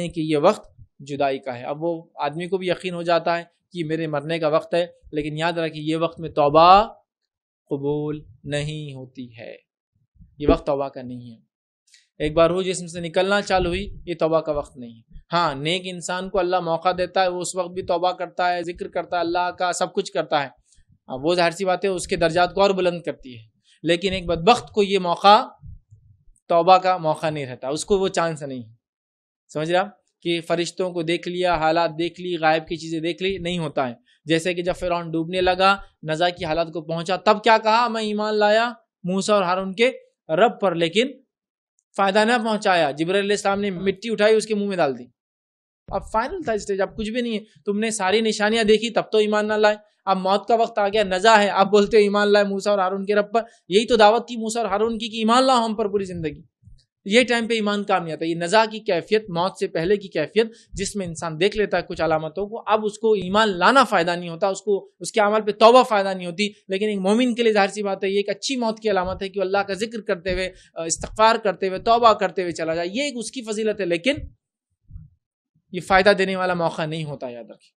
हैं कि ये वक्त जुदाई का है अब वो आदमी को भी यकीन हो जाता है कि मेरे मरने का वक्त है लेकिन याद रखिए ये वक्त में तोबा कबूल नहीं होती है ये वक्त तोबा का नहीं है एक बार हो जिसम से निकलना चालू हुई ये तोबा का वक्त नहीं है हाँ नेक इंसान को अल्लाह मौका देता है वो उस वक्त भी तोबा करता है जिक्र करता है अल्लाह का सब कुछ करता है अब वो जाहिर सी बात है उसके दर्जात को और बुलंद करती है लेकिन एक बदबख्त को ये मौका तोबा का मौका नहीं रहता उसको वो चांस नहीं है समझ रहा कि फरिश्तों को देख लिया हालात देख ली गायब की चीज़ें देख ली नहीं होता है जैसे कि जब फिर डूबने लगा नज़ा की हालात को पहुंचा तब क्या कहा मैं ईमान लाया मूसा और हारून के रब पर लेकिन फ़ायदा ना पहुंचाया जबराम ने मिट्टी उठाई उसके मुंह में डाल दी अब फाइनल था स्टेज अब कुछ भी नहीं है तुमने सारी निशानियां देखी तब तो ईमान ना लाए अब मौत का वक्त आ गया नजा है आप बोलते हो ईमान लाए मूसा और हारून के रब पर यही तो दावत थी मूसा और हारून की ईमान लाओ हम पर पूरी जिंदगी ये टाइम पे ईमान काम नहीं आता ये नज़ा की कैफियत मौत से पहले की कैफियत जिसमें इंसान देख लेता है कुछ अलामतों को अब उसको ईमान लाना फ़ायदा नहीं होता उसको उसके अमल पे तौबा फ़ायदा नहीं होती लेकिन एक मोमिन के लिए जाहिर सी बात है ये एक अच्छी मौत की अलामत है कि अल्लाह का जिक्र करते हुए इस्तफ़ार करते हुए तोबा करते हुए चला जाए ये एक उसकी फजीलत है लेकिन ये फ़ायदा देने वाला मौका नहीं होता याद रखें